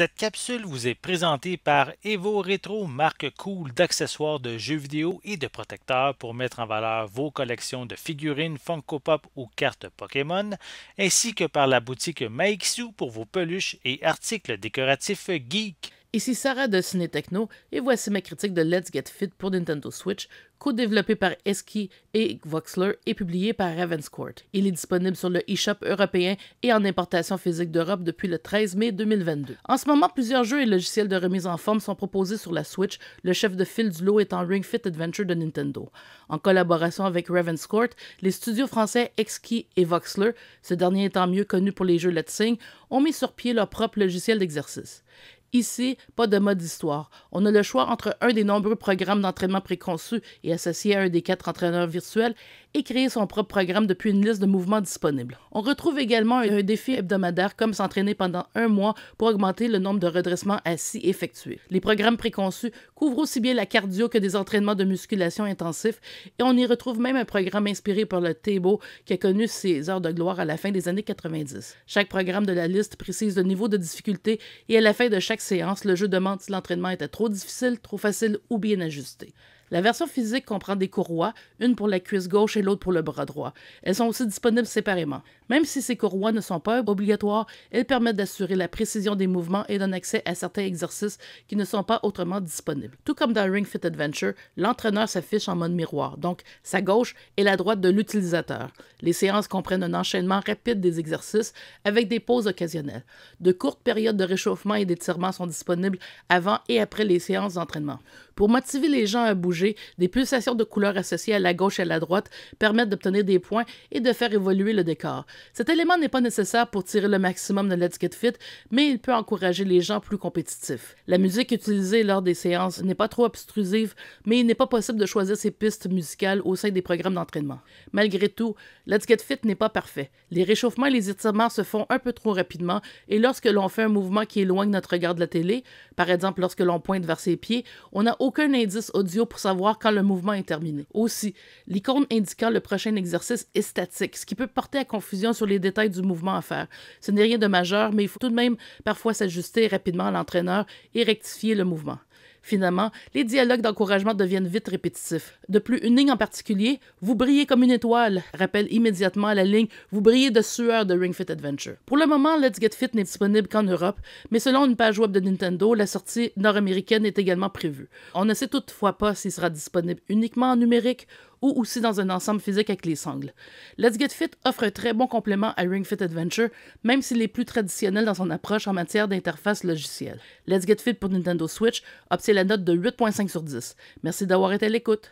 Cette capsule vous est présentée par Evo Retro, marque cool d'accessoires de jeux vidéo et de protecteurs pour mettre en valeur vos collections de figurines Funko Pop ou cartes Pokémon, ainsi que par la boutique Maixu pour vos peluches et articles décoratifs geek. Ici Sarah de Ciné Techno et voici ma critique de Let's Get Fit pour Nintendo Switch, co-développé par Esky et Voxler et publié par Ravenscourt. Il est disponible sur le eShop européen et en importation physique d'Europe depuis le 13 mai 2022. En ce moment, plusieurs jeux et logiciels de remise en forme sont proposés sur la Switch, le chef de file du lot étant Ring Fit Adventure de Nintendo. En collaboration avec Ravenscourt, les studios français Esky et Voxler, ce dernier étant mieux connu pour les jeux Let's Sing, ont mis sur pied leur propre logiciel d'exercice. Ici, pas de mode histoire. On a le choix entre un des nombreux programmes d'entraînement préconçus et associé à un des quatre entraîneurs virtuels et créer son propre programme depuis une liste de mouvements disponibles. On retrouve également un défi hebdomadaire comme s'entraîner pendant un mois pour augmenter le nombre de redressements assis effectués. Les programmes préconçus couvrent aussi bien la cardio que des entraînements de musculation intensifs et on y retrouve même un programme inspiré par le Thébo qui a connu ses heures de gloire à la fin des années 90. Chaque programme de la liste précise le niveau de difficulté et à la fin de chaque séance, le jeu demande si l'entraînement était trop difficile, trop facile ou bien ajusté. La version physique comprend des courroies, une pour la cuisse gauche et l'autre pour le bras droit. Elles sont aussi disponibles séparément. Même si ces courroies ne sont pas obligatoires, elles permettent d'assurer la précision des mouvements et d'un accès à certains exercices qui ne sont pas autrement disponibles. Tout comme dans Ring Fit Adventure, l'entraîneur s'affiche en mode miroir, donc sa gauche et la droite de l'utilisateur. Les séances comprennent un enchaînement rapide des exercices avec des pauses occasionnelles. De courtes périodes de réchauffement et d'étirement sont disponibles avant et après les séances d'entraînement. Pour motiver les gens à bouger, des pulsations de couleurs associées à la gauche et à la droite permettent d'obtenir des points et de faire évoluer le décor. Cet élément n'est pas nécessaire pour tirer le maximum de Let's Fit, mais il peut encourager les gens plus compétitifs. La musique utilisée lors des séances n'est pas trop obstrusive, mais il n'est pas possible de choisir ses pistes musicales au sein des programmes d'entraînement. Malgré tout, Let's Fit n'est pas parfait. Les réchauffements et les étirements se font un peu trop rapidement et lorsque l'on fait un mouvement qui éloigne notre regard de la télé, par exemple lorsque l'on pointe vers ses pieds, on n'a aucun indice audio pour savoir savoir quand le mouvement est terminé. Aussi, l'icône indiquant le prochain exercice est statique, ce qui peut porter à confusion sur les détails du mouvement à faire. Ce n'est rien de majeur, mais il faut tout de même parfois s'ajuster rapidement à l'entraîneur et rectifier le mouvement. Finalement, les dialogues d'encouragement deviennent vite répétitifs. De plus, une ligne en particulier, Vous brillez comme une étoile, rappelle immédiatement la ligne Vous brillez de sueur de Ring Fit Adventure. Pour le moment, Let's Get Fit n'est disponible qu'en Europe, mais selon une page web de Nintendo, la sortie nord-américaine est également prévue. On ne sait toutefois pas s'il sera disponible uniquement en numérique ou aussi dans un ensemble physique avec les sangles. Let's Get Fit offre un très bon complément à Ring Fit Adventure, même s'il est plus traditionnel dans son approche en matière d'interface logicielle. Let's Get Fit pour Nintendo Switch obtient la note de 8.5 sur 10. Merci d'avoir été à l'écoute.